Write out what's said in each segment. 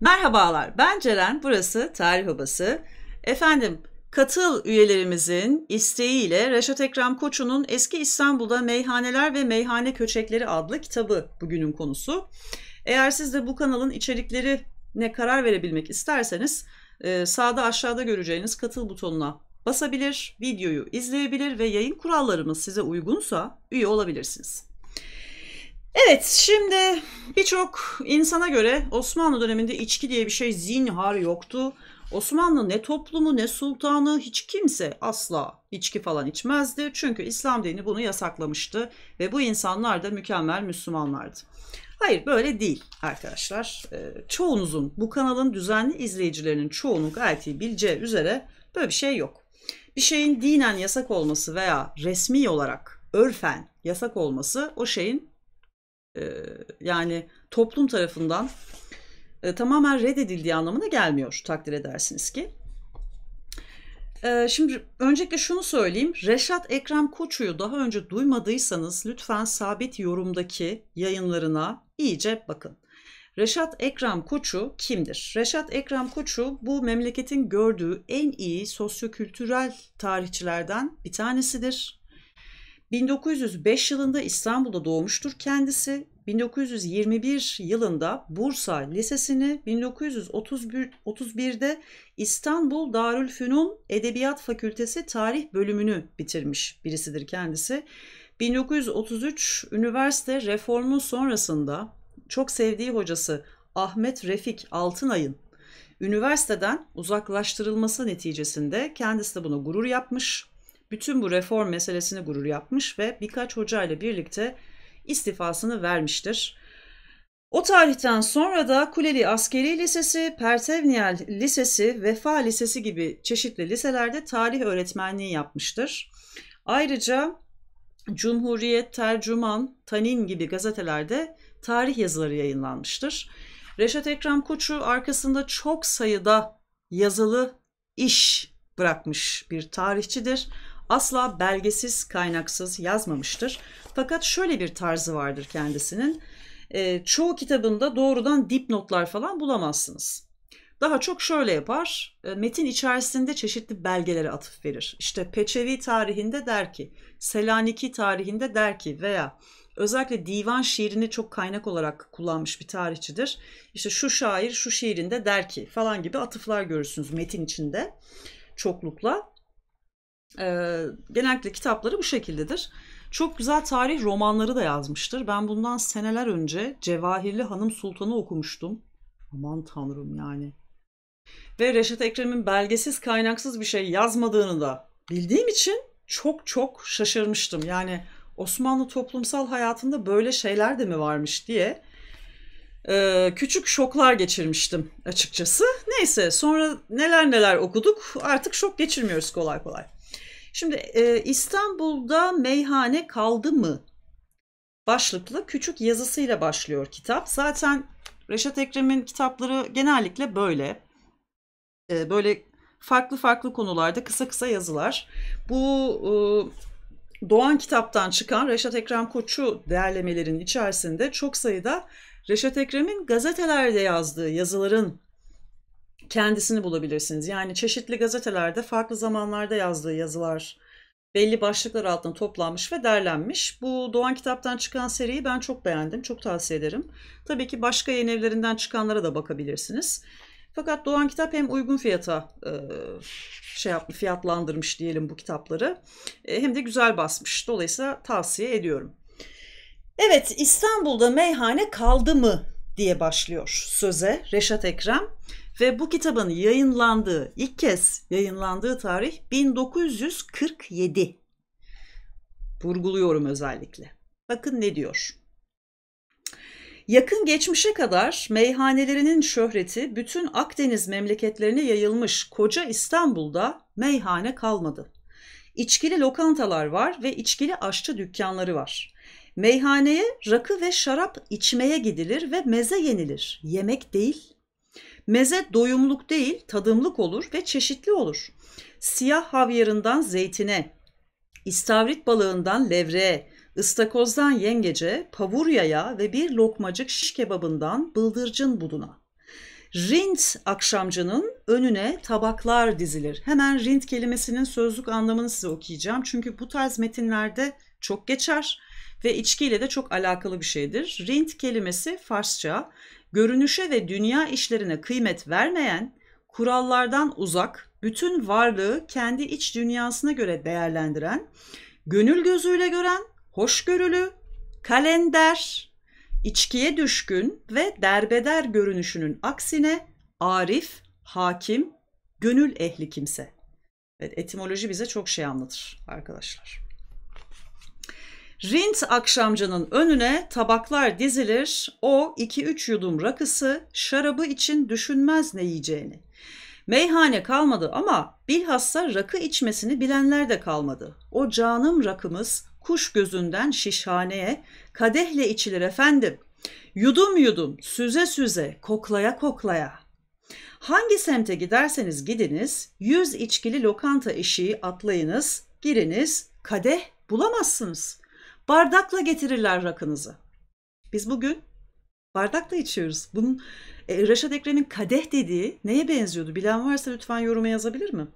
Merhabalar, ben Ceren, burası Tarih Obası. Efendim, katıl üyelerimizin isteğiyle Reşat Ekrem Koçu'nun Eski İstanbul'da Meyhaneler ve Meyhane Köçekleri adlı kitabı bugünün konusu. Eğer siz de bu kanalın içerikleri ne karar verebilmek isterseniz e, sağda aşağıda göreceğiniz katıl butonuna basabilir, videoyu izleyebilir ve yayın kurallarımız size uygunsa üye olabilirsiniz. Evet şimdi birçok insana göre Osmanlı döneminde içki diye bir şey zinhar yoktu. Osmanlı ne toplumu ne sultanı hiç kimse asla içki falan içmezdi. Çünkü İslam dini bunu yasaklamıştı ve bu insanlar da mükemmel Müslümanlardı. Hayır böyle değil arkadaşlar. Ee, çoğunuzun bu kanalın düzenli izleyicilerinin çoğunun gayet iyi bileceği üzere böyle bir şey yok. Bir şeyin dinen yasak olması veya resmi olarak örfen yasak olması o şeyin yani toplum tarafından tamamen reddedildiği anlamına gelmiyor takdir edersiniz ki. Şimdi öncelikle şunu söyleyeyim. Reşat Ekrem Koçu'yu daha önce duymadıysanız lütfen sabit yorumdaki yayınlarına iyice bakın. Reşat Ekrem Koçu kimdir? Reşat Ekrem Koçu bu memleketin gördüğü en iyi sosyokültürel tarihçilerden bir tanesidir. 1905 yılında İstanbul'da doğmuştur kendisi. 1921 yılında Bursa Lisesi'ni, 1931'de İstanbul Darülfünun Edebiyat Fakültesi Tarih Bölümünü bitirmiş birisidir kendisi. 1933 üniversite reformu sonrasında çok sevdiği hocası Ahmet Refik Altınay'ın üniversiteden uzaklaştırılması neticesinde kendisi de buna gurur yapmış bütün bu reform meselesini gurur yapmış ve birkaç hocayla birlikte istifasını vermiştir. O tarihten sonra da Kuleli Askeri Lisesi, Pertevniyel Lisesi, Vefa Lisesi gibi çeşitli liselerde tarih öğretmenliği yapmıştır. Ayrıca Cumhuriyet, Tercüman, Tanin gibi gazetelerde tarih yazıları yayınlanmıştır. Reşat Ekrem Koçu arkasında çok sayıda yazılı iş bırakmış bir tarihçidir asla belgesiz kaynaksız yazmamıştır. Fakat şöyle bir tarzı vardır kendisinin. E, çoğu kitabında doğrudan dipnotlar falan bulamazsınız. Daha çok şöyle yapar, e, metin içerisinde çeşitli belgelere atıf verir. İşte Peçevi tarihinde der ki, Selaniki tarihinde der ki veya özellikle divan şiirini çok kaynak olarak kullanmış bir tarihçidir. İşte şu şair şu şiirinde der ki falan gibi atıflar görürsünüz metin içinde çoklukla. Ee, genellikle kitapları bu şekildedir. Çok güzel tarih romanları da yazmıştır. Ben bundan seneler önce Cevahirli Hanım Sultan'ı okumuştum. Aman tanrım yani. Ve Reşat Ekrem'in belgesiz kaynaksız bir şey yazmadığını da bildiğim için çok çok şaşırmıştım. Yani Osmanlı toplumsal hayatında böyle şeyler de mi varmış diye e, küçük şoklar geçirmiştim açıkçası. Neyse sonra neler neler okuduk artık şok geçirmiyoruz kolay kolay. Şimdi e, İstanbul'da meyhane kaldı mı? Başlıklı küçük yazısıyla başlıyor kitap. Zaten Reşat Ekrem'in kitapları genellikle böyle. E, böyle farklı farklı konularda kısa kısa yazılar. Bu e, Doğan kitaptan çıkan Reşat Ekrem Koçu değerlemelerinin içerisinde çok sayıda Reşat Ekrem'in gazetelerde yazdığı yazıların kendisini bulabilirsiniz. Yani çeşitli gazetelerde farklı zamanlarda yazdığı yazılar belli başlıklar altında toplanmış ve derlenmiş. Bu Doğan Kitap'tan çıkan seriyi ben çok beğendim. Çok tavsiye ederim. Tabii ki başka yeni evlerinden çıkanlara da bakabilirsiniz. Fakat Doğan Kitap hem uygun fiyata e, şey yapmış, fiyatlandırmış diyelim bu kitapları. E, hem de güzel basmış. Dolayısıyla tavsiye ediyorum. Evet, İstanbul'da meyhane kaldı mı diye başlıyor söze Reşat Ekrem. Ve bu kitabın yayınlandığı, ilk kez yayınlandığı tarih 1947. Vurguluyorum özellikle. Bakın ne diyor. Yakın geçmişe kadar meyhanelerinin şöhreti bütün Akdeniz memleketlerine yayılmış koca İstanbul'da meyhane kalmadı. İçkili lokantalar var ve içkili aşçı dükkanları var. Meyhaneye rakı ve şarap içmeye gidilir ve meze yenilir. Yemek değil, Meze doyumluk değil tadımlık olur ve çeşitli olur. Siyah havyarından zeytine, istavrit balığından levreye, ıstakozdan yengece, pavuryaya ve bir lokmacık şiş kebabından bıldırcın buduna. Rint akşamcının önüne tabaklar dizilir. Hemen rint kelimesinin sözlük anlamını size okuyacağım. Çünkü bu tarz metinlerde çok geçer ve içkiyle de çok alakalı bir şeydir. Rint kelimesi Farsça görünüşe ve dünya işlerine kıymet vermeyen, kurallardan uzak, bütün varlığı kendi iç dünyasına göre değerlendiren, gönül gözüyle gören, hoşgörülü, kalender, içkiye düşkün ve derbeder görünüşünün aksine arif, hakim, gönül ehli kimse. Evet, etimoloji bize çok şey anlatır arkadaşlar. Rint akşamcının önüne tabaklar dizilir. O iki üç yudum rakısı, şarabı için düşünmez ne yiyeceğini. Meyhane kalmadı ama bilhassa rakı içmesini bilenler de kalmadı. O canım rakımız kuş gözünden şişhaneye, kadehle içilir efendim. Yudum yudum, süze süze, koklaya koklaya.'' Hangi semte giderseniz gidiniz, yüz içkili lokanta eşiği atlayınız, giriniz, kadeh bulamazsınız. Bardakla getirirler rakınızı. Biz bugün bardakla içiyoruz. Bunun e, Reşat Ekrem'in kadeh dediği neye benziyordu? Bilen varsa lütfen yoruma yazabilir mi?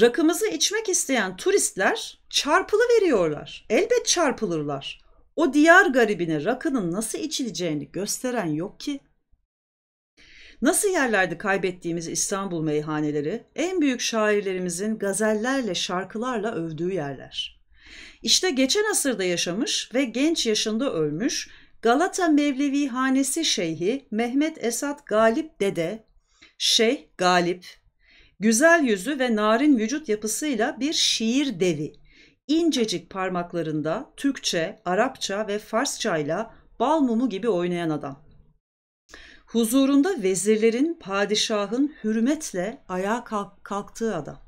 Rakımızı içmek isteyen turistler çarpılı veriyorlar. Elbet çarpılırlar. O diyar garibine rakının nasıl içileceğini gösteren yok ki. Nasıl yerlerde kaybettiğimiz İstanbul meyhaneleri en büyük şairlerimizin gazellerle şarkılarla övdüğü yerler. İşte geçen asırda yaşamış ve genç yaşında ölmüş Galata Mevlevi Hanesi Şeyhi Mehmet Esat Galip Dede, Şeyh Galip, güzel yüzü ve narin vücut yapısıyla bir şiir devi. İncecik parmaklarında Türkçe, Arapça ve Farsça ile bal mumu gibi oynayan adam. Huzurunda vezirlerin, padişahın hürmetle ayağa kalk kalktığı adam.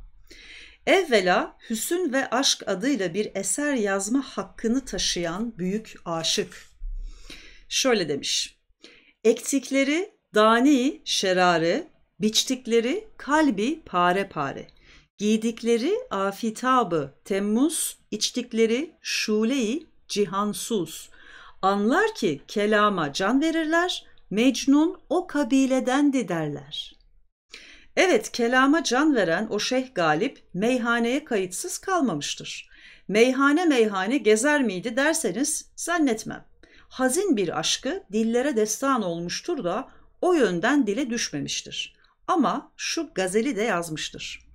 Evvela Hüsün ve Aşk adıyla bir eser yazma hakkını taşıyan büyük aşık. Şöyle demiş. Ektikleri dani şerare, biçtikleri kalbi pare pare. Giydikleri afitabı temmuz, içtikleri şuleyi cihansuz. Anlar ki kelama can verirler, Mecnun o kabileden derler. Evet kelama can veren o Şeyh Galip meyhaneye kayıtsız kalmamıştır. Meyhane meyhane gezer miydi derseniz zannetmem. Hazin bir aşkı dillere destan olmuştur da o yönden dile düşmemiştir. Ama şu gazeli de yazmıştır.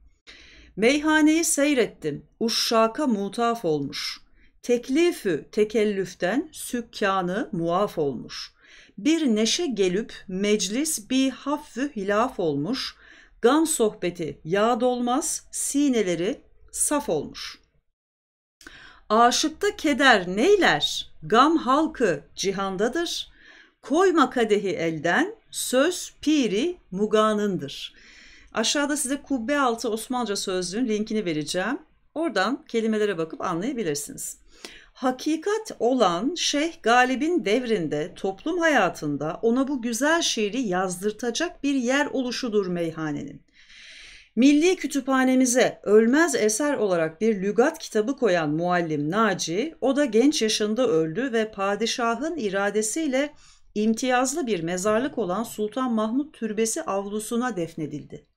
Meyhaneyi seyrettim, uşşaka mutaf olmuş. Teklifü tekellüften sükkanı muaf olmuş. Bir neşe gelip meclis bir haffü hilaf olmuş.'' Gam sohbeti yağ dolmaz, sineleri saf olmuş. Aşıkta keder neyler? Gam halkı cihandadır. Koyma kadehi elden, söz piri muganındır. Aşağıda size kubbe altı Osmanlıca sözlüğün linkini vereceğim. Oradan kelimelere bakıp anlayabilirsiniz. Hakikat olan Şeyh Galib'in devrinde toplum hayatında ona bu güzel şiiri yazdırtacak bir yer oluşudur meyhanenin. Milli kütüphanemize ölmez eser olarak bir lügat kitabı koyan muallim Naci, o da genç yaşında öldü ve padişahın iradesiyle imtiyazlı bir mezarlık olan Sultan Mahmut Türbesi avlusuna defnedildi.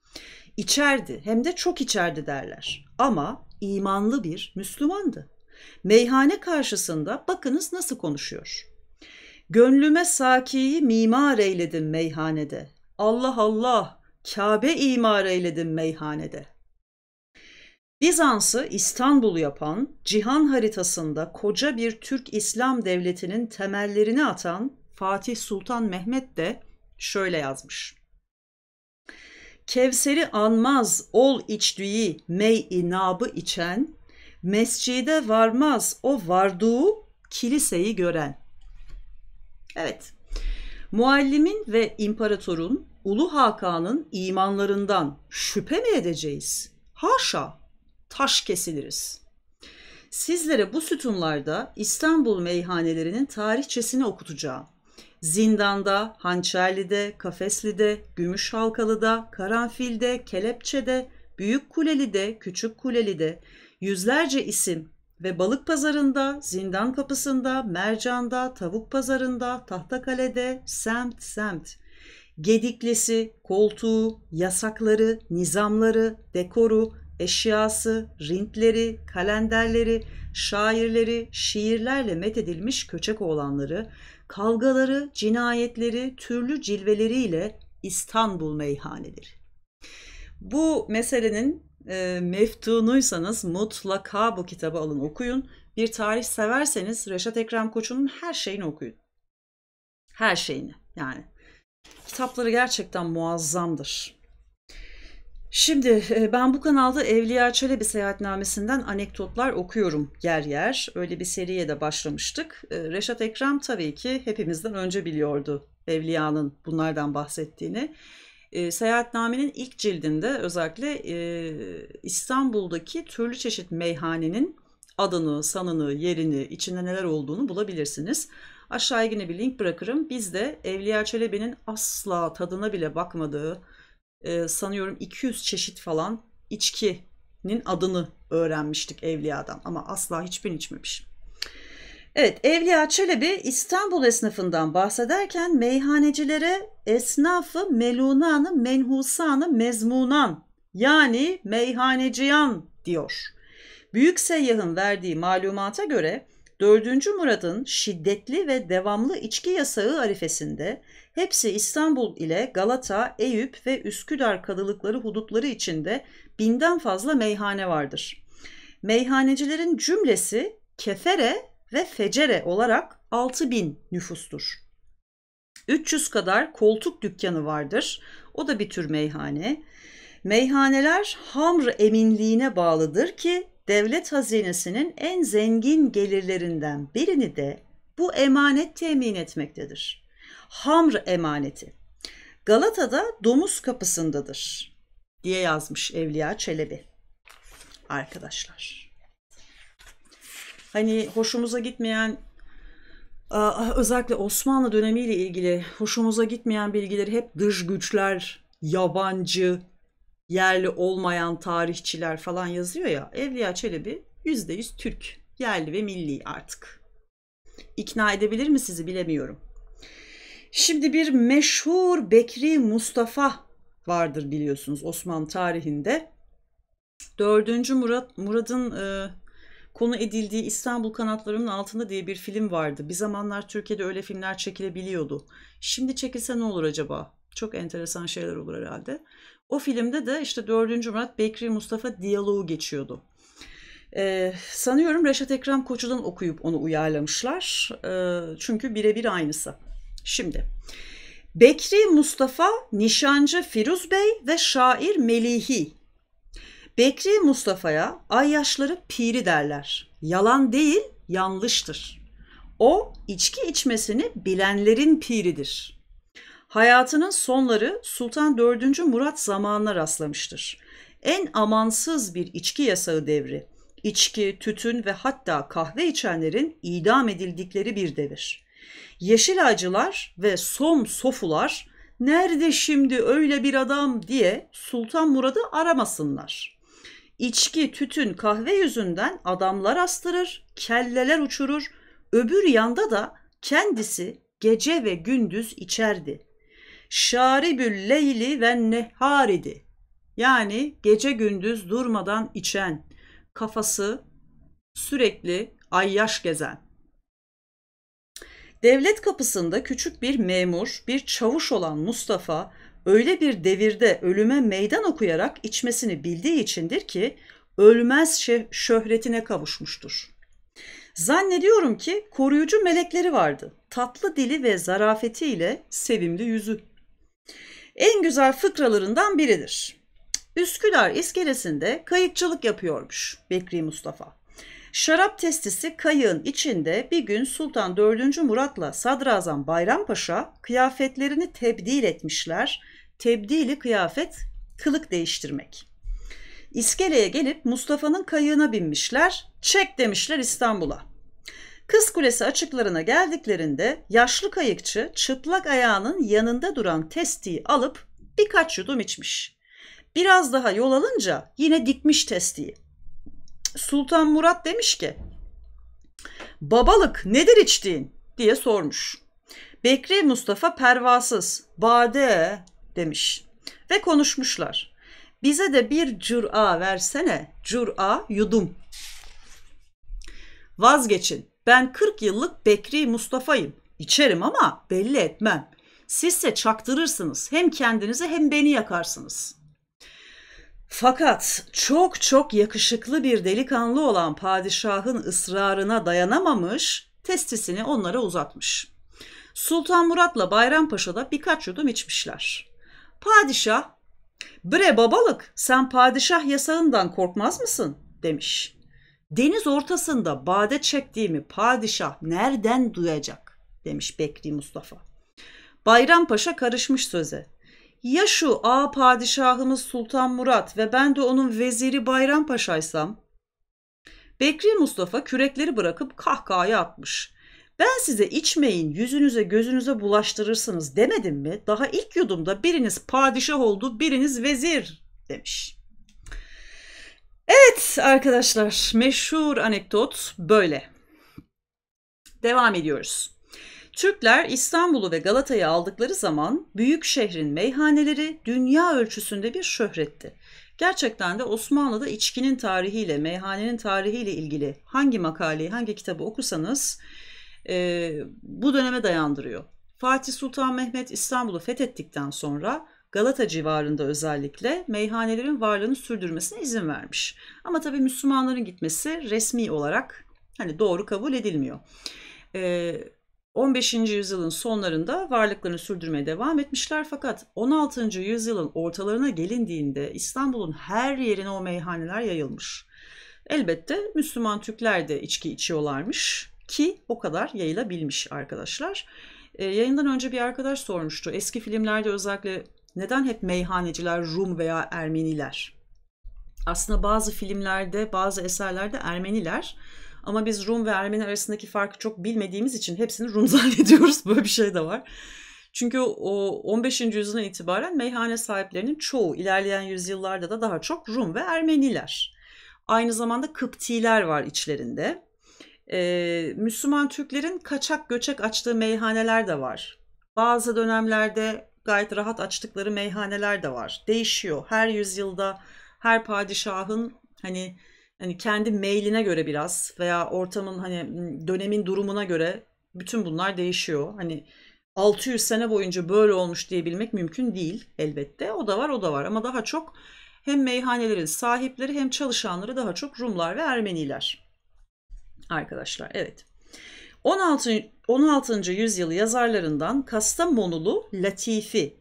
İçerdi hem de çok içerdi derler ama imanlı bir Müslümandı. Meyhane karşısında bakınız nasıl konuşuyor. Gönlüme sakiyi mimar eyledim meyhanede. Allah Allah Kabe imar eyledim meyhanede. Bizans'ı İstanbul yapan, cihan haritasında koca bir Türk İslam devletinin temellerini atan Fatih Sultan Mehmet de şöyle yazmış. Kevseri anmaz ol içtüğü mey inabı içen, Mescide varmaz o varduğu kiliseyi gören. Evet. Muallimin ve imparatorun Ulu Hakan'ın imanlarından şüphe mi edeceğiz? Haşa! Taş kesiliriz. Sizlere bu sütunlarda İstanbul meyhanelerinin tarihçesini okutacağım. Zindanda, Hançerli'de, Kafesli'de, Gümüşhalkalı'da, Karanfil'de, Kelepçe'de, Büyük Kuleli'de, Küçük Kuleli'de, Yüzlerce isim ve balık pazarında, zindan kapısında, mercanda, tavuk pazarında, tahta kalede, semt semt. Gediklisi, koltuğu, yasakları, nizamları, dekoru, eşyası, rintleri, kalenderleri, şairleri, şiirlerle methedilmiş köçek oğlanları, kavgaları, cinayetleri, türlü cilveleriyle İstanbul meyhanedir. Bu meselenin e, meftunuysanız mutlaka bu kitabı alın okuyun. Bir tarih severseniz Reşat Ekrem Koçu'nun her şeyini okuyun. Her şeyini yani. Kitapları gerçekten muazzamdır. Şimdi ben bu kanalda Evliya Çelebi seyahatnamesinden anekdotlar okuyorum yer yer. Öyle bir seriye de başlamıştık. Reşat Ekrem tabii ki hepimizden önce biliyordu Evliya'nın bunlardan bahsettiğini. E, seyahatnamenin ilk cildinde özellikle e, İstanbul'daki türlü çeşit meyhanenin adını, sanını, yerini, içinde neler olduğunu bulabilirsiniz. Aşağıya yine bir link bırakırım. Biz de Evliya Çelebi'nin asla tadına bile bakmadığı e, sanıyorum 200 çeşit falan içkinin adını öğrenmiştik Evliya'dan ama asla hiçbirini içmemişim. Evet, Evliya Çelebi İstanbul esnafından bahsederken meyhanecilere esnafı melunanı menhusanı mezmunan yani meyhaneciyan diyor. Büyük seyyahın verdiği malumata göre 4. Murad'ın şiddetli ve devamlı içki yasağı arifesinde hepsi İstanbul ile Galata, Eyüp ve Üsküdar kadılıkları hudutları içinde binden fazla meyhane vardır. Meyhanecilerin cümlesi kefere ve fecere olarak 6000 nüfustur. 300 kadar koltuk dükkanı vardır. O da bir tür meyhane. Meyhaneler hamr eminliğine bağlıdır ki devlet hazinesinin en zengin gelirlerinden birini de bu emanet temin etmektedir. Hamr emaneti. Galata'da domuz kapısındadır diye yazmış Evliya Çelebi. Arkadaşlar hani hoşumuza gitmeyen özellikle Osmanlı dönemiyle ilgili hoşumuza gitmeyen bilgileri hep dış güçler, yabancı, yerli olmayan tarihçiler falan yazıyor ya. Evliya Çelebi %100 Türk, yerli ve milli artık. İkna edebilir mi sizi bilemiyorum. Şimdi bir meşhur Bekri Mustafa vardır biliyorsunuz Osmanlı tarihinde. 4. Murat, Murad'ın e, konu edildiği İstanbul Kanatlarının Altında diye bir film vardı. Bir zamanlar Türkiye'de öyle filmler çekilebiliyordu. Şimdi çekilse ne olur acaba? Çok enteresan şeyler olur herhalde. O filmde de işte 4. Murat Bekri Mustafa diyaloğu geçiyordu. Ee, sanıyorum Reşat Ekrem Koçu'dan okuyup onu uyarlamışlar. Ee, çünkü birebir aynısı. Şimdi Bekri Mustafa, Nişancı Firuz Bey ve şair Melihi Bekri Mustafa'ya ay yaşları piri derler. Yalan değil, yanlıştır. O içki içmesini bilenlerin piridir. Hayatının sonları Sultan 4. Murat zamanına rastlamıştır. En amansız bir içki yasağı devri. İçki, tütün ve hatta kahve içenlerin idam edildikleri bir devir. Yeşil acılar ve som sofular nerede şimdi öyle bir adam diye Sultan Murad'ı aramasınlar.'' İçki, tütün, kahve yüzünden adamlar astırır, kelleler uçurur. Öbür yanda da kendisi gece ve gündüz içerdi. Şaribül leyli ve nehar idi. Yani gece gündüz durmadan içen, kafası sürekli ayyaş gezen. Devlet kapısında küçük bir memur, bir çavuş olan Mustafa öyle bir devirde ölüme meydan okuyarak içmesini bildiği içindir ki ölmez şöhretine kavuşmuştur. Zannediyorum ki koruyucu melekleri vardı. Tatlı dili ve zarafetiyle sevimli yüzü. En güzel fıkralarından biridir. Üsküdar iskelesinde kayıkçılık yapıyormuş Bekri Mustafa. Şarap testisi kayığın içinde bir gün Sultan 4. Murat'la Sadrazam Bayrampaşa kıyafetlerini tebdil etmişler tebdili kıyafet, kılık değiştirmek. İskeleye gelip Mustafa'nın kayığına binmişler, çek demişler İstanbul'a. Kız Kulesi açıklarına geldiklerinde yaşlı kayıkçı çıplak ayağının yanında duran testiyi alıp birkaç yudum içmiş. Biraz daha yol alınca yine dikmiş testiyi. Sultan Murat demiş ki, babalık nedir içtiğin diye sormuş. Bekri Mustafa pervasız, bade, demiş. Ve konuşmuşlar. Bize de bir cüra versene. Cüra yudum. Vazgeçin. Ben 40 yıllık Bekri Mustafa'yım. İçerim ama belli etmem. Sizse çaktırırsınız. Hem kendinizi hem beni yakarsınız. Fakat çok çok yakışıklı bir delikanlı olan padişahın ısrarına dayanamamış, testisini onlara uzatmış. Sultan Murat'la Bayrampaşa'da birkaç yudum içmişler. Padişah, bre babalık sen padişah yasağından korkmaz mısın demiş. Deniz ortasında bade çektiğimi padişah nereden duyacak demiş Bekri Mustafa. Bayrampaşa karışmış söze. Ya şu A padişahımız Sultan Murat ve ben de onun veziri Bayrampaşaysam? Bekri Mustafa kürekleri bırakıp kahkahaya atmış. Ben size içmeyin, yüzünüze, gözünüze bulaştırırsınız demedim mi? Daha ilk yudumda biriniz padişah oldu, biriniz vezir demiş. Evet arkadaşlar, meşhur anekdot böyle. Devam ediyoruz. Türkler İstanbul'u ve Galata'yı aldıkları zaman büyük şehrin meyhaneleri dünya ölçüsünde bir şöhretti. Gerçekten de Osmanlı'da içkinin tarihiyle, meyhanenin tarihiyle ilgili hangi makaleyi, hangi kitabı okusanız e, bu döneme dayandırıyor. Fatih Sultan Mehmet İstanbul'u fethettikten sonra Galata civarında özellikle meyhanelerin varlığını sürdürmesine izin vermiş. Ama tabii Müslümanların gitmesi resmi olarak hani doğru kabul edilmiyor. E, 15. yüzyılın sonlarında varlıklarını sürdürmeye devam etmişler fakat 16. yüzyılın ortalarına gelindiğinde İstanbul'un her yerine o meyhaneler yayılmış. Elbette Müslüman Türkler de içki içiyorlarmış ki o kadar yayılabilmiş arkadaşlar. E, yayından önce bir arkadaş sormuştu. Eski filmlerde özellikle neden hep meyhaneciler Rum veya Ermeniler? Aslında bazı filmlerde, bazı eserlerde Ermeniler ama biz Rum ve Ermeni arasındaki farkı çok bilmediğimiz için hepsini Rum zannediyoruz. Böyle bir şey de var. Çünkü o 15. yüzyıldan itibaren meyhane sahiplerinin çoğu ilerleyen yüzyıllarda da daha çok Rum ve Ermeniler. Aynı zamanda Kıptiler var içlerinde e, Müslüman Türklerin kaçak göçek açtığı meyhaneler de var. Bazı dönemlerde gayet rahat açtıkları meyhaneler de var. Değişiyor. Her yüzyılda her padişahın hani hani kendi meyline göre biraz veya ortamın hani dönemin durumuna göre bütün bunlar değişiyor. Hani 600 sene boyunca böyle olmuş diyebilmek mümkün değil elbette. O da var, o da var ama daha çok hem meyhanelerin sahipleri hem çalışanları daha çok Rumlar ve Ermeniler. Arkadaşlar evet. 16. 16. yüzyıl yazarlarından Kastamonulu Latifi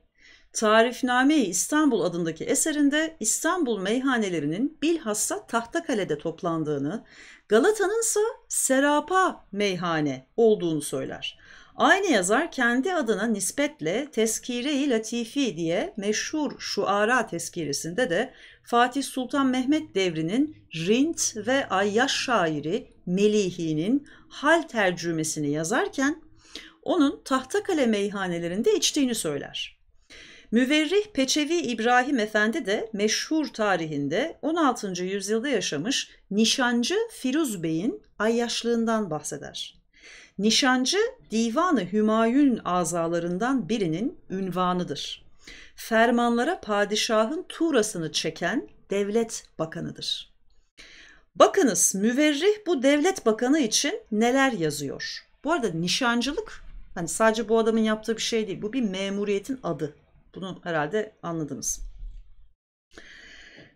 Tarifname-i İstanbul adındaki eserinde İstanbul meyhanelerinin bilhassa Tahtakale'de toplandığını, Galata'nın ise Serapa meyhane olduğunu söyler. Aynı yazar kendi adına nispetle Teskire-i Latifi diye meşhur şuara tezkiresinde de Fatih Sultan Mehmet devrinin Rint ve Ayyaş şairi Melihi'nin hal tercümesini yazarken onun Tahtakale meyhanelerinde içtiğini söyler. Müverrih Peçevi İbrahim Efendi de meşhur tarihinde 16. yüzyılda yaşamış Nişancı Firuz Bey'in ayyaşlığından bahseder. Nişancı divanı Hümayun azalarından birinin ünvanıdır. Fermanlara padişahın tuğrasını çeken devlet bakanıdır. Bakınız müverrih bu devlet bakanı için neler yazıyor? Bu arada nişancılık hani sadece bu adamın yaptığı bir şey değil. Bu bir memuriyetin adı. Bunu herhalde anladınız.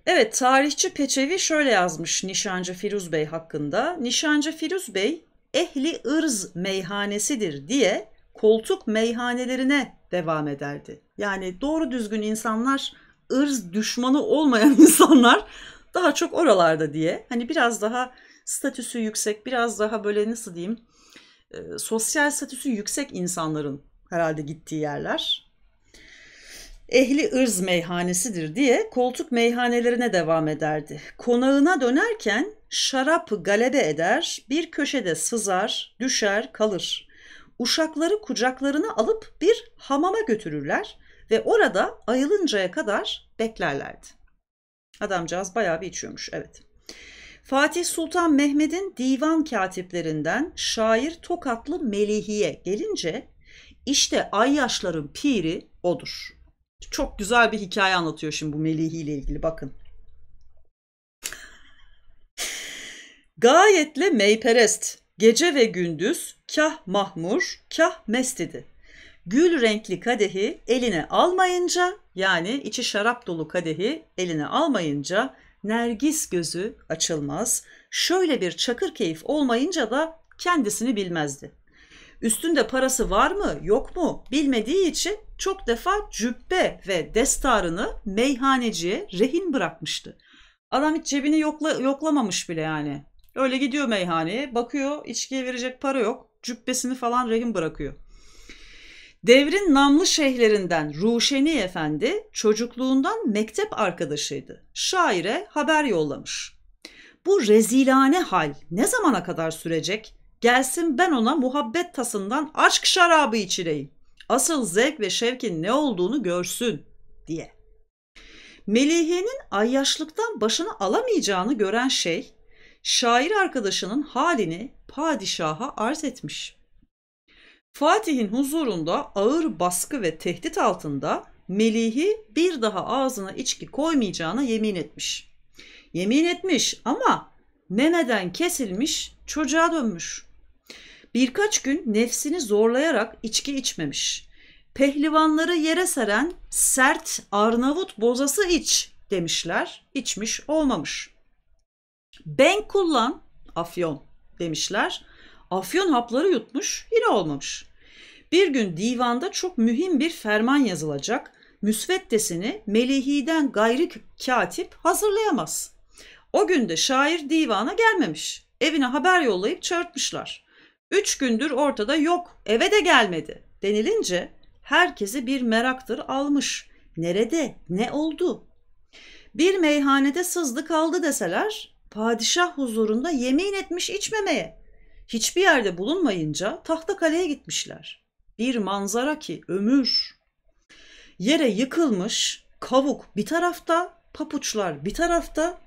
Evet tarihçi Peçevi şöyle yazmış Nişancı Firuz Bey hakkında. Nişancı Firuz Bey ehli ırz meyhanesidir diye koltuk meyhanelerine devam ederdi. Yani doğru düzgün insanlar, ırz düşmanı olmayan insanlar daha çok oralarda diye. Hani biraz daha statüsü yüksek, biraz daha böyle nasıl diyeyim, e, sosyal statüsü yüksek insanların herhalde gittiği yerler. Ehli ırz meyhanesidir diye koltuk meyhanelerine devam ederdi. Konağına dönerken şarap galebe eder, bir köşede sızar, düşer, kalır.'' uşakları kucaklarına alıp bir hamama götürürler ve orada ayılıncaya kadar beklerlerdi. Adamcağız bayağı bir içiyormuş evet. Fatih Sultan Mehmet'in divan katiplerinden şair Tokatlı Melihi'ye gelince işte Ayyaşların piri odur. Çok güzel bir hikaye anlatıyor şimdi bu Melihi ile ilgili bakın. Gayetle meyperest Gece ve gündüz kah mahmur, kah mest idi. Gül renkli kadehi eline almayınca yani içi şarap dolu kadehi eline almayınca nergis gözü açılmaz. Şöyle bir çakır keyif olmayınca da kendisini bilmezdi. Üstünde parası var mı yok mu bilmediği için çok defa cübbe ve destarını meyhaneciye rehin bırakmıştı. Adam hiç cebini yokla, yoklamamış bile yani. Öyle gidiyor meyhaneye. Bakıyor içkiye verecek para yok. Cübbesini falan rehin bırakıyor. Devrin namlı şeyhlerinden Ruşeni Efendi çocukluğundan mektep arkadaşıydı. Şaire haber yollamış. Bu rezilane hal ne zamana kadar sürecek? Gelsin ben ona muhabbet tasından aşk şarabı içireyim. Asıl zevk ve şevkin ne olduğunu görsün diye. Melihe'nin ayyaşlıktan başını alamayacağını gören şey şair arkadaşının halini padişaha arz etmiş. Fatih'in huzurunda ağır baskı ve tehdit altında Melih'i bir daha ağzına içki koymayacağına yemin etmiş. Yemin etmiş ama memeden kesilmiş çocuğa dönmüş. Birkaç gün nefsini zorlayarak içki içmemiş. Pehlivanları yere seren sert Arnavut bozası iç demişler. içmiş olmamış. Ben kullan afyon demişler. Afyon hapları yutmuş yine olmamış. Bir gün divanda çok mühim bir ferman yazılacak. Müsveddesini Melihi'den gayri katip hazırlayamaz. O günde şair divana gelmemiş. Evine haber yollayıp çağırtmışlar. Üç gündür ortada yok, eve de gelmedi denilince herkesi bir meraktır almış. Nerede, ne oldu? Bir meyhanede sızdı kaldı deseler padişah huzurunda yemin etmiş içmemeye. Hiçbir yerde bulunmayınca tahta kaleye gitmişler. Bir manzara ki ömür. Yere yıkılmış kavuk bir tarafta, papuçlar bir tarafta,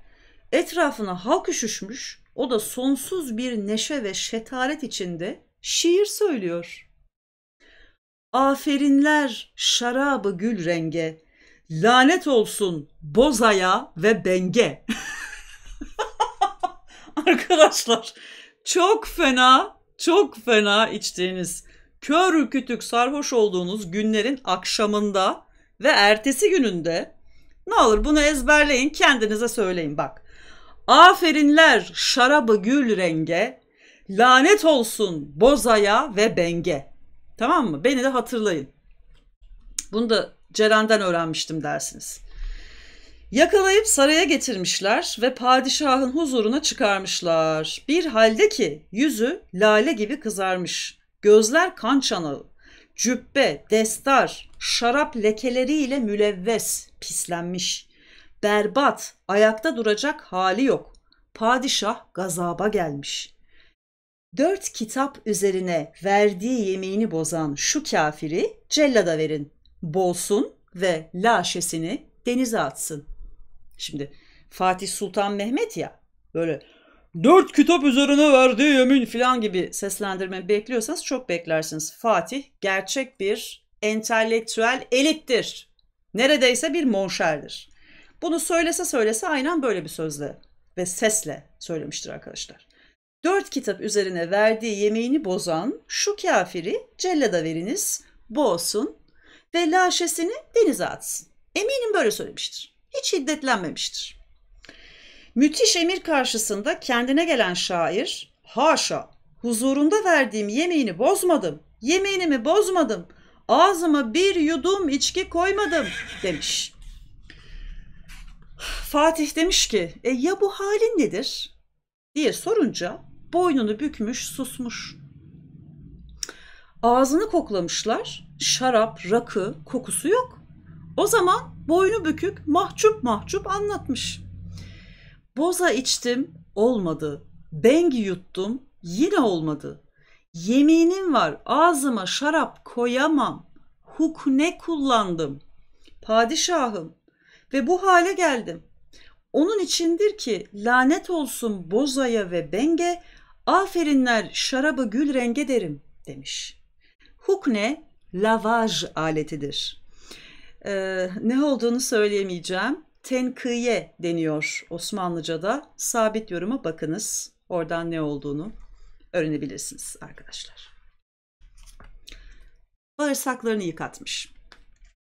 etrafına halk üşüşmüş, o da sonsuz bir neşe ve şetaret içinde şiir söylüyor. Aferinler şarabı gül renge, lanet olsun bozaya ve benge. Arkadaşlar çok fena, çok fena içtiğiniz, kör kütük sarhoş olduğunuz günlerin akşamında ve ertesi gününde ne olur bunu ezberleyin kendinize söyleyin bak. Aferinler şarabı gül renge, lanet olsun bozaya ve benge. Tamam mı? Beni de hatırlayın. Bunu da Ceren'den öğrenmiştim dersiniz. Yakalayıp saraya getirmişler ve padişahın huzuruna çıkarmışlar. Bir halde ki yüzü lale gibi kızarmış. Gözler kan çanağı. Cübbe, destar, şarap lekeleriyle mülevves, pislenmiş. Berbat, ayakta duracak hali yok. Padişah gazaba gelmiş. Dört kitap üzerine verdiği yemeğini bozan şu kafiri cellada verin. Bolsun ve laşesini denize atsın. Şimdi Fatih Sultan Mehmet ya böyle dört kitap üzerine verdiği yemin filan gibi seslendirme bekliyorsanız çok beklersiniz. Fatih gerçek bir entelektüel elittir. Neredeyse bir monşerdir. Bunu söylese söylese aynen böyle bir sözle ve sesle söylemiştir arkadaşlar. Dört kitap üzerine verdiği yemeğini bozan şu kafiri cellada veriniz, boğsun ve laşesini denize atsın. Eminim böyle söylemiştir hiç hiddetlenmemiştir. Müthiş emir karşısında kendine gelen şair, haşa huzurunda verdiğim yemeğini bozmadım, yemeğini bozmadım, ağzıma bir yudum içki koymadım demiş. Fatih demiş ki, e ya bu halin nedir? diye sorunca boynunu bükmüş susmuş. Ağzını koklamışlar, şarap, rakı kokusu yok. O zaman boynu bükük mahcup mahcup anlatmış. Boza içtim olmadı. Bengi yuttum yine olmadı. Yeminim var ağzıma şarap koyamam. Hukne kullandım. Padişahım ve bu hale geldim. Onun içindir ki lanet olsun bozaya ve benge, aferinler şarabı gül renge derim demiş. Hukne lavaj aletidir.'' Ee, ne olduğunu söyleyemeyeceğim. Tenkıye deniyor Osmanlıca'da. Sabit yoruma bakınız. Oradan ne olduğunu öğrenebilirsiniz arkadaşlar. Bağırsaklarını yıkatmış.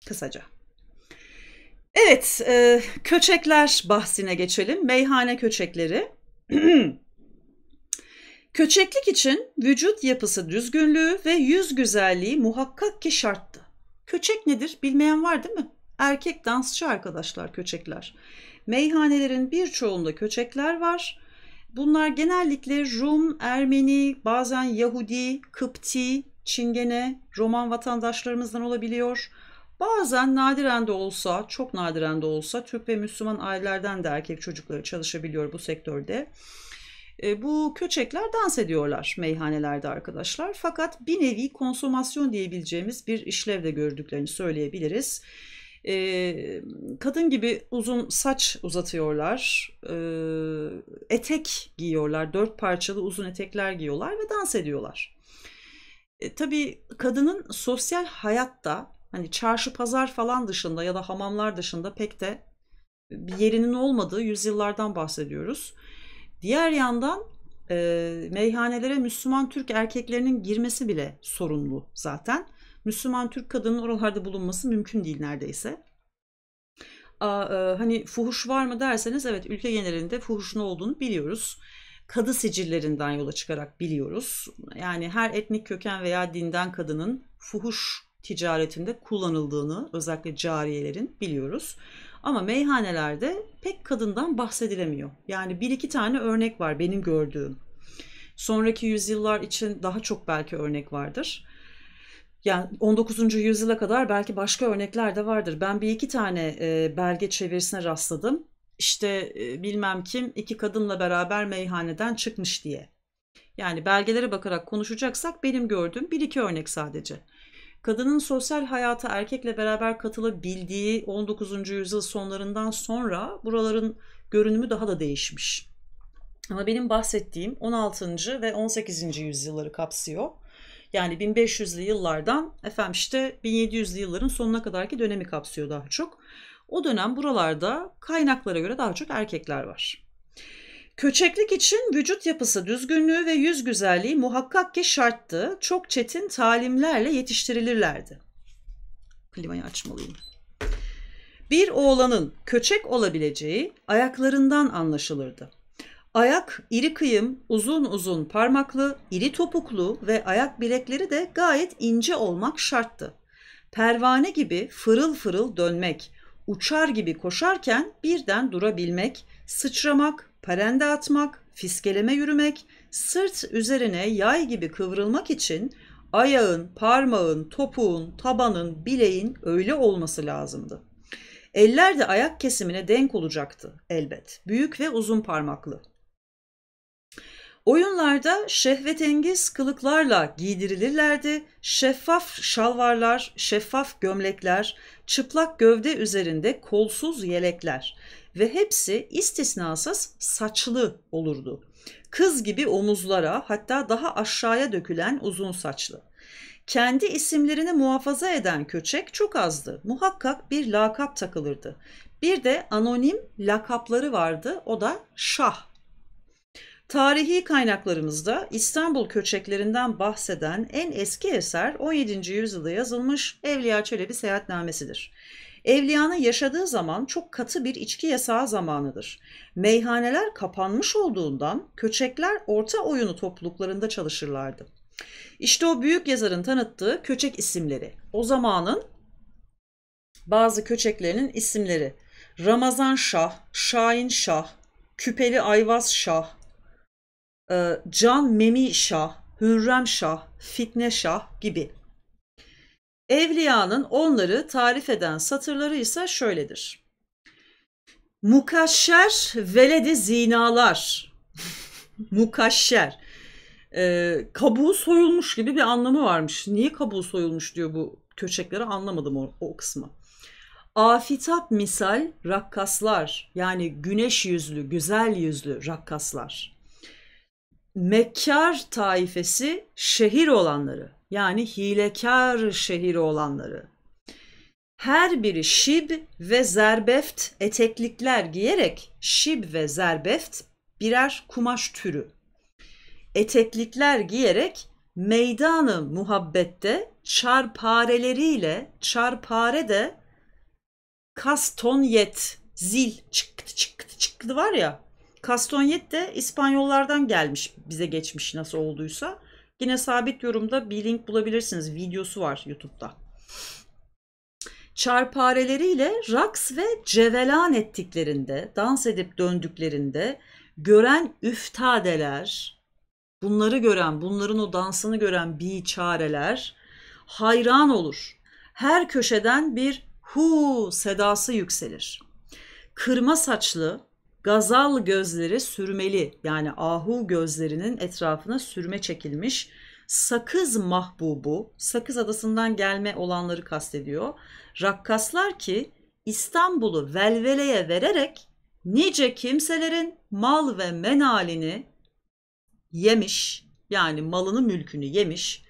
Kısaca. Evet, e, köçekler bahsine geçelim. Meyhane köçekleri. Köçeklik için vücut yapısı düzgünlüğü ve yüz güzelliği muhakkak ki şarttı. Köçek nedir? Bilmeyen var değil mi? Erkek dansçı arkadaşlar köçekler. Meyhanelerin bir çoğunda köçekler var. Bunlar genellikle Rum, Ermeni, bazen Yahudi, Kıpti, Çingene, Roman vatandaşlarımızdan olabiliyor. Bazen nadiren de olsa, çok nadiren de olsa Türk ve Müslüman ailelerden de erkek çocukları çalışabiliyor bu sektörde. E, bu köçekler dans ediyorlar meyhanelerde arkadaşlar. Fakat bir nevi konsomasyon diyebileceğimiz bir işlevde gördüklerini söyleyebiliriz. E, kadın gibi uzun saç uzatıyorlar, e, etek giyiyorlar, dört parçalı uzun etekler giyiyorlar ve dans ediyorlar. tabii kadının sosyal hayatta hani çarşı pazar falan dışında ya da hamamlar dışında pek de bir yerinin olmadığı yüzyıllardan bahsediyoruz. Diğer yandan e, meyhanelere Müslüman Türk erkeklerinin girmesi bile sorunlu zaten. Müslüman Türk kadının oralarda bulunması mümkün değil neredeyse. A, e, hani fuhuş var mı derseniz evet ülke genelinde fuhuşun olduğunu biliyoruz. Kadı sicillerinden yola çıkarak biliyoruz. Yani her etnik köken veya dinden kadının fuhuş ticaretinde kullanıldığını özellikle cariyelerin biliyoruz. Ama meyhanelerde pek kadından bahsedilemiyor. Yani bir iki tane örnek var benim gördüğüm. Sonraki yüzyıllar için daha çok belki örnek vardır. Yani 19. yüzyıla kadar belki başka örnekler de vardır. Ben bir iki tane e, belge çevirisine rastladım. İşte e, bilmem kim iki kadınla beraber meyhaneden çıkmış diye. Yani belgelere bakarak konuşacaksak benim gördüğüm bir iki örnek sadece. Kadının sosyal hayata erkekle beraber katılabildiği 19. yüzyıl sonlarından sonra buraların görünümü daha da değişmiş. Ama benim bahsettiğim 16. ve 18. yüzyılları kapsıyor. Yani 1500'lü yıllardan efendim işte 1700'lü yılların sonuna kadarki dönemi kapsıyor daha çok. O dönem buralarda kaynaklara göre daha çok erkekler var. Köçeklik için vücut yapısı düzgünlüğü ve yüz güzelliği muhakkak ki şarttı. Çok çetin talimlerle yetiştirilirlerdi. Klimayı açmalıyım. Bir oğlanın köçek olabileceği ayaklarından anlaşılırdı. Ayak iri kıyım, uzun uzun parmaklı, iri topuklu ve ayak bilekleri de gayet ince olmak şarttı. Pervane gibi fırıl fırıl dönmek, uçar gibi koşarken birden durabilmek, sıçramak parende atmak, fiskeleme yürümek, sırt üzerine yay gibi kıvrılmak için ayağın, parmağın, topuğun, tabanın, bileğin öyle olması lazımdı. Eller de ayak kesimine denk olacaktı elbet. Büyük ve uzun parmaklı. Oyunlarda şehvetengiz kılıklarla giydirilirlerdi. Şeffaf şalvarlar, şeffaf gömlekler, çıplak gövde üzerinde kolsuz yelekler ve hepsi istisnasız saçlı olurdu. Kız gibi omuzlara hatta daha aşağıya dökülen uzun saçlı. Kendi isimlerini muhafaza eden köçek çok azdı. Muhakkak bir lakap takılırdı. Bir de anonim lakapları vardı. O da Şah. Tarihi kaynaklarımızda İstanbul köçeklerinden bahseden en eski eser 17. yüzyılda yazılmış Evliya Çelebi Seyahatnamesidir. Evliyanın yaşadığı zaman çok katı bir içki yasağı zamanıdır. Meyhaneler kapanmış olduğundan köçekler orta oyunu topluluklarında çalışırlardı. İşte o büyük yazarın tanıttığı köçek isimleri. O zamanın bazı köçeklerinin isimleri. Ramazan Şah, Şahin Şah, Küpeli Ayvaz Şah, Can Memi Şah, Hürrem Şah, Fitne Şah gibi. Evliyanın onları tarif eden satırları ise şöyledir. Mukaşşer veledi zinalar. Mukaşşer. Ee, kabuğu soyulmuş gibi bir anlamı varmış. Niye kabuğu soyulmuş diyor bu köçeklere anlamadım o, o kısmı. Afitap misal rakkaslar yani güneş yüzlü, güzel yüzlü rakkaslar. Mekkar taifesi şehir olanları, yani hilekar şehri olanları. Her biri şib ve zerbeft eteklikler giyerek şib ve zerbeft birer kumaş türü. Eteklikler giyerek meydanı muhabbette çarpareleriyle çarpare de kastonyet zil çıktı çıktı çıktı var ya Kastonyet de İspanyollardan gelmiş bize geçmiş nasıl olduysa. Yine sabit yorumda bir link bulabilirsiniz. Videosu var YouTube'da. Çarpareleriyle raks ve cevelan ettiklerinde, dans edip döndüklerinde gören üftadeler, bunları gören, bunların o dansını gören biçareler hayran olur. Her köşeden bir hu sedası yükselir. Kırma saçlı, Gazal gözleri sürmeli yani ahu gözlerinin etrafına sürme çekilmiş. Sakız mahbubu, Sakız adasından gelme olanları kastediyor. Rakkaslar ki İstanbul'u velveleye vererek nice kimselerin mal ve menalini yemiş yani malını mülkünü yemiş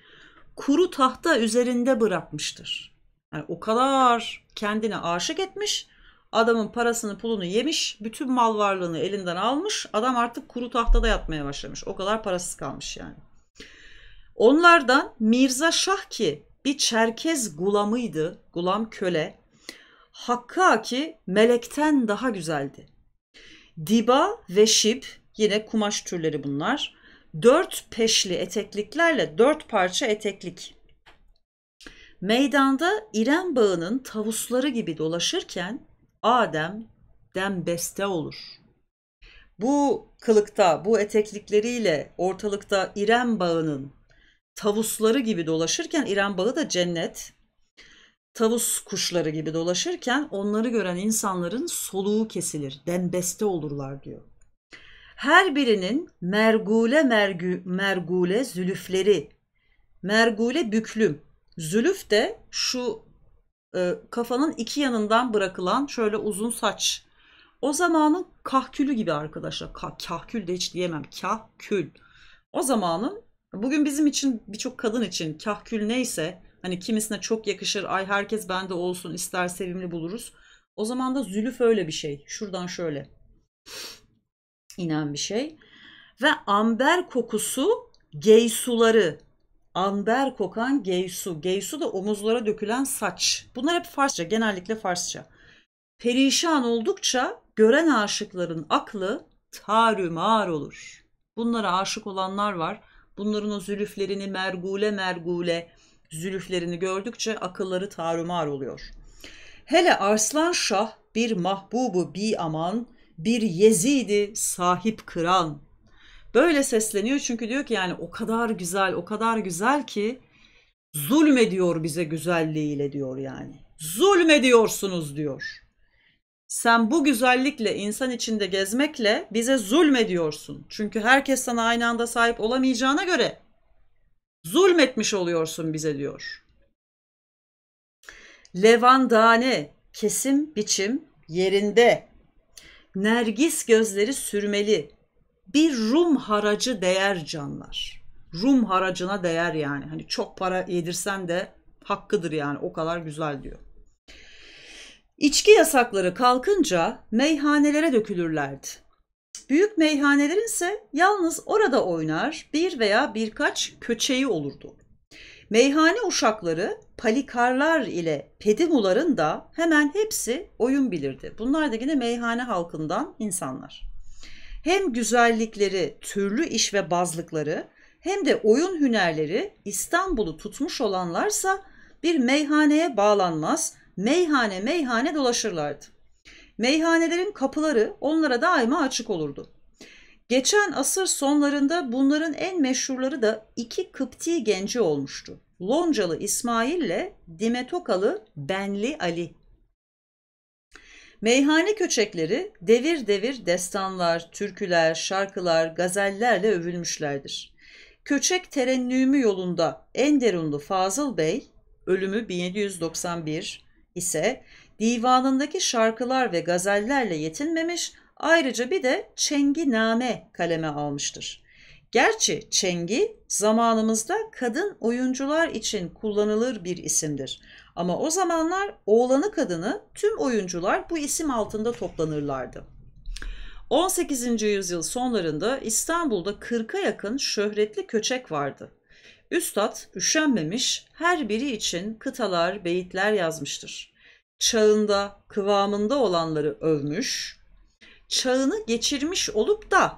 kuru tahta üzerinde bırakmıştır. Yani o kadar kendine aşık etmiş Adamın parasını pulunu yemiş. Bütün mal varlığını elinden almış. Adam artık kuru tahtada yatmaya başlamış. O kadar parasız kalmış yani. Onlardan Mirza Şah ki bir Çerkez gulamıydı. Gulam köle. Hakkı ki melekten daha güzeldi. Diba ve şip yine kumaş türleri bunlar. Dört peşli etekliklerle dört parça eteklik. Meydanda İrem bağının tavusları gibi dolaşırken Adem dem beste olur. Bu kılıkta, bu eteklikleriyle ortalıkta İrem bağının tavusları gibi dolaşırken İrem bağı da cennet. Tavus kuşları gibi dolaşırken onları gören insanların soluğu kesilir. Dembeste olurlar diyor. Her birinin mergule mergü, mergule zülüfleri. Mergule büklüm. Zülüf de şu e, kafanın iki yanından bırakılan şöyle uzun saç. O zamanın kahkülü gibi arkadaşlar. Ka kahkül de hiç diyemem. Kahkül. O zamanın bugün bizim için birçok kadın için kahkül neyse hani kimisine çok yakışır. Ay herkes bende olsun ister sevimli buluruz. O zaman da zülüf öyle bir şey. Şuradan şöyle inen bir şey. Ve amber kokusu geysuları amber kokan geysu. Geysu da omuzlara dökülen saç. Bunlar hep Farsça, genellikle Farsça. Perişan oldukça gören aşıkların aklı tarümar olur. Bunlara aşık olanlar var. Bunların o zülüflerini mergule mergule zülüflerini gördükçe akılları tarumar oluyor. Hele Arslan Şah bir mahbubu bi aman, bir Yezidi sahip kıran Böyle sesleniyor çünkü diyor ki yani o kadar güzel, o kadar güzel ki zulmediyor bize güzelliğiyle diyor yani. Zulmediyorsunuz diyor. Sen bu güzellikle insan içinde gezmekle bize zulmediyorsun. Çünkü herkes sana aynı anda sahip olamayacağına göre zulmetmiş oluyorsun bize diyor. Levandane kesim biçim yerinde. Nergis gözleri sürmeli bir Rum haracı değer canlar. Rum haracına değer yani. Hani çok para yedirsen de hakkıdır yani o kadar güzel diyor. İçki yasakları kalkınca meyhanelere dökülürlerdi. Büyük meyhanelerin ise yalnız orada oynar bir veya birkaç köçeği olurdu. Meyhane uşakları palikarlar ile pedimuların da hemen hepsi oyun bilirdi. Bunlar da yine meyhane halkından insanlar hem güzellikleri, türlü iş ve bazlıkları hem de oyun hünerleri İstanbul'u tutmuş olanlarsa bir meyhaneye bağlanmaz, meyhane meyhane dolaşırlardı. Meyhanelerin kapıları onlara daima açık olurdu. Geçen asır sonlarında bunların en meşhurları da iki Kıpti genci olmuştu. Loncalı İsmail ile Dimetokalı Benli Ali. Meyhane köçekleri devir devir destanlar, türküler, şarkılar, gazellerle övülmüşlerdir. Köçek terennümü yolunda en derunlu Fazıl Bey, ölümü 1791 ise divanındaki şarkılar ve gazellerle yetinmemiş, ayrıca bir de çengi name kaleme almıştır. Gerçi çengi zamanımızda kadın oyuncular için kullanılır bir isimdir. Ama o zamanlar oğlanı kadını tüm oyuncular bu isim altında toplanırlardı. 18. yüzyıl sonlarında İstanbul'da 40'a yakın şöhretli köçek vardı. Üstad üşenmemiş her biri için kıtalar, beyitler yazmıştır. Çağında, kıvamında olanları övmüş, çağını geçirmiş olup da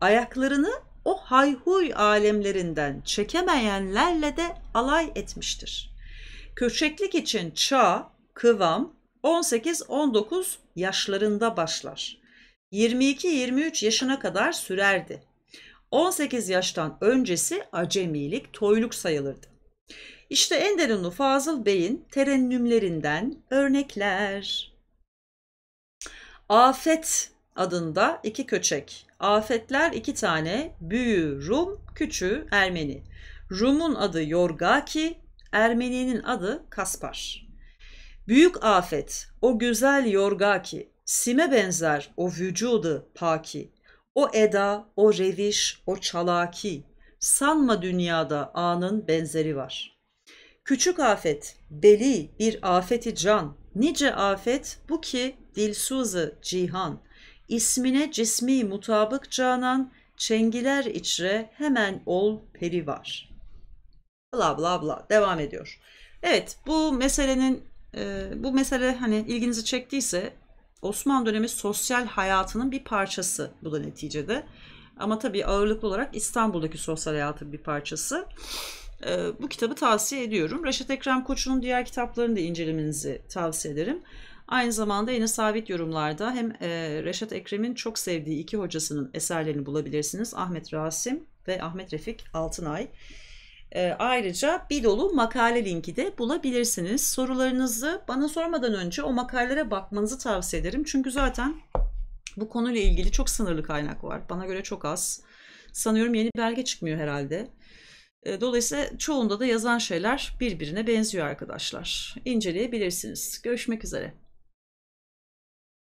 ayaklarını o hayhuy alemlerinden çekemeyenlerle de alay etmiştir. Köçeklik için çağ, kıvam 18-19 yaşlarında başlar. 22-23 yaşına kadar sürerdi. 18 yaştan öncesi acemilik, toyluk sayılırdı. İşte Enderunlu Fazıl Bey'in terennümlerinden örnekler. Afet adında iki köçek. Afetler iki tane. Büyüğü Rum, küçüğü Ermeni. Rum'un adı Yorgaki, Ermeni'nin adı Kaspar. Büyük afet, o güzel Yorgaki, sime benzer o vücudu paki. O eda, o reviş, o çalaki. Sanma dünyada anın benzeri var. Küçük afet, beli bir afeti can. Nice afet bu ki dilsuzu cihan.'' İsmine cismi mutabık canan, çengiler içre hemen ol peri var. Bla bla bla devam ediyor. Evet bu meselenin e, bu mesele hani ilginizi çektiyse Osmanlı dönemi sosyal hayatının bir parçası bu da neticede. Ama tabii ağırlıklı olarak İstanbul'daki sosyal hayatın bir parçası. E, bu kitabı tavsiye ediyorum. Reşat Ekrem Koçu'nun diğer kitaplarını da incelemenizi tavsiye ederim. Aynı zamanda yine sabit yorumlarda hem e, Reşat Ekrem'in çok sevdiği iki hocasının eserlerini bulabilirsiniz. Ahmet Rasim ve Ahmet Refik Altınay. E, ayrıca bir dolu makale linki de bulabilirsiniz. Sorularınızı bana sormadan önce o makalelere bakmanızı tavsiye ederim. Çünkü zaten bu konuyla ilgili çok sınırlı kaynak var. Bana göre çok az. Sanıyorum yeni belge çıkmıyor herhalde. E, dolayısıyla çoğunda da yazan şeyler birbirine benziyor arkadaşlar. İnceleyebilirsiniz. Görüşmek üzere.